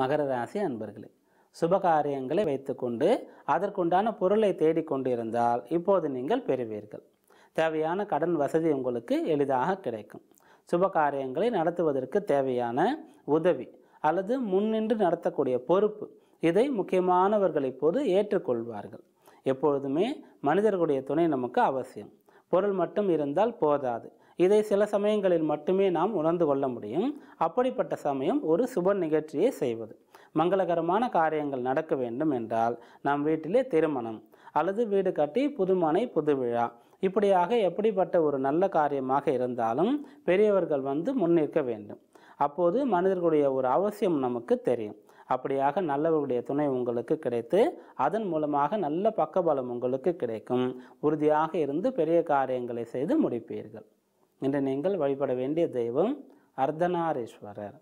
மகர ராசி அன்பர்களே சுபகாரியங்களை வைத்துக்கொண்டு அதற்குண்டான பொருளை தேடிக்கொண்டு இருந்தால் இப்போது நீங்கள் பெறுவீர்கள் தேவையான கடன் வசதி உங்களுக்கு எளிதாக கிடைக்கும் சுபகாரியங்களை நடத்துவதற்கு தேவையான உதவி அல்லது முன்னின்று நடத்தக்கூடிய பொறுப்பு இதை முக்கியமானவர்கள் இப்போது ஏற்றுக்கொள்வார்கள் எப்பொழுதுமே மனிதர்களுடைய துணை நமக்கு அவசியம் பொருள் மட்டும் இருந்தால் போதாது இதை சில சமயங்களில் மட்டுமே நாம் உணர்ந்து கொள்ள முடியும் அப்படிப்பட்ட சமயம் ஒரு சுப நிகழ்ச்சியை செய்வது மங்களகரமான காரியங்கள் நடக்க வேண்டும் என்றால் நம் வீட்டிலே திருமணம் அல்லது வீடு கட்டி புதுமனை புது விழா இப்படியாக எப்படிப்பட்ட ஒரு நல்ல காரியமாக இருந்தாலும் பெரியவர்கள் வந்து முன்னிற்க வேண்டும் அப்போது மனிதர்களுடைய ஒரு அவசியம் நமக்கு தெரியும் அப்படியாக நல்லவர்களுடைய துணை உங்களுக்கு கிடைத்து அதன் மூலமாக நல்ல பக்கபலம் உங்களுக்கு கிடைக்கும் உறுதியாக இருந்து பெரிய காரியங்களை செய்து முடிப்பீர்கள் என்று நீங்கள் வழிபட வேண்டிய தெய்வம் அர்த்தநாரீஸ்வரர்